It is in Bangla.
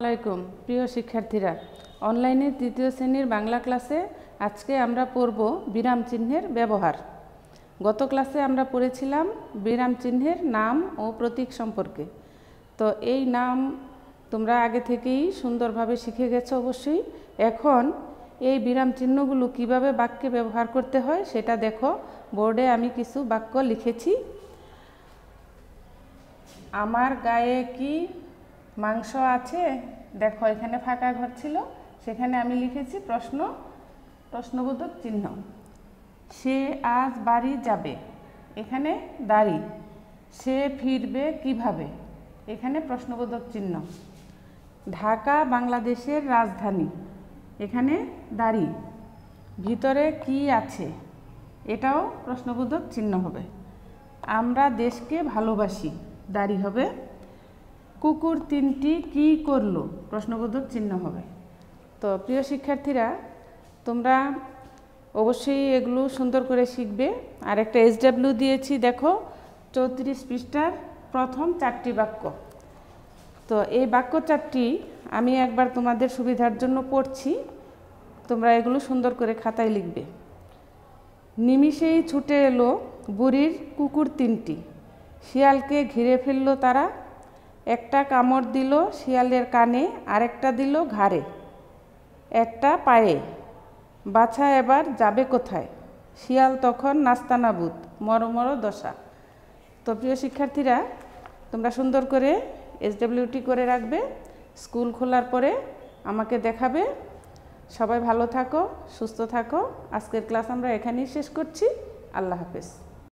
আসসালামাইকুম প্রিয় শিক্ষার্থীরা অনলাইনে তৃতীয় শ্রেণীর বাংলা ক্লাসে আজকে আমরা পড়ব বিরাম চিহ্নের ব্যবহার গত ক্লাসে আমরা পড়েছিলাম বিরাম চিহ্নের নাম ও প্রতীক সম্পর্কে তো এই নাম তোমরা আগে থেকেই সুন্দরভাবে শিখে গেছো অবশ্যই এখন এই বিরাম চিহ্নগুলো কিভাবে বাক্যে ব্যবহার করতে হয় সেটা দেখো বোর্ডে আমি কিছু বাক্য লিখেছি আমার গায়ে কি মাংস আছে দেখো এখানে ফাঁকা ঘর ছিল সেখানে আমি লিখেছি প্রশ্ন প্রশ্নবোধক চিহ্ন সে আজ বাড়ি যাবে এখানে দাড়ি সে ফিরবে কিভাবে এখানে প্রশ্নবোধক চিহ্ন ঢাকা বাংলাদেশের রাজধানী এখানে দাড়ি ভিতরে কি আছে এটাও প্রশ্নবোধক চিহ্ন হবে আমরা দেশকে ভালোবাসি দাড়ি হবে কুকুর তিনটি কি করল প্রশ্নবোধক চিহ্ন হবে তো প্রিয় শিক্ষার্থীরা তোমরা অবশ্যই এগুলো সুন্দর করে শিখবে আর একটা এসডাব্লিউ দিয়েছি দেখো চৌত্রিশ পৃষ্ঠার প্রথম চারটি বাক্য তো এই বাক্য চারটি আমি একবার তোমাদের সুবিধার জন্য পড়ছি তোমরা এগুলো সুন্দর করে খাতায় লিখবে নিমিষেই ছুটে এলো বুড়ির কুকুর তিনটি শিয়ালকে ঘিরে ফেললো তারা একটা কামড় দিল শিয়ালের কানে আরেকটা দিল ঘাড়ে একটা পায়ে বাছা এবার যাবে কোথায় শিয়াল তখন নাস্তানাবুদ মর দশা তো প্রিয় শিক্ষার্থীরা তোমরা সুন্দর করে এসডব্লিউটি করে রাখবে স্কুল খোলার পরে আমাকে দেখাবে সবাই ভালো থাকো সুস্থ থাকো আজকের ক্লাস আমরা এখানেই শেষ করছি আল্লাহ হাফেজ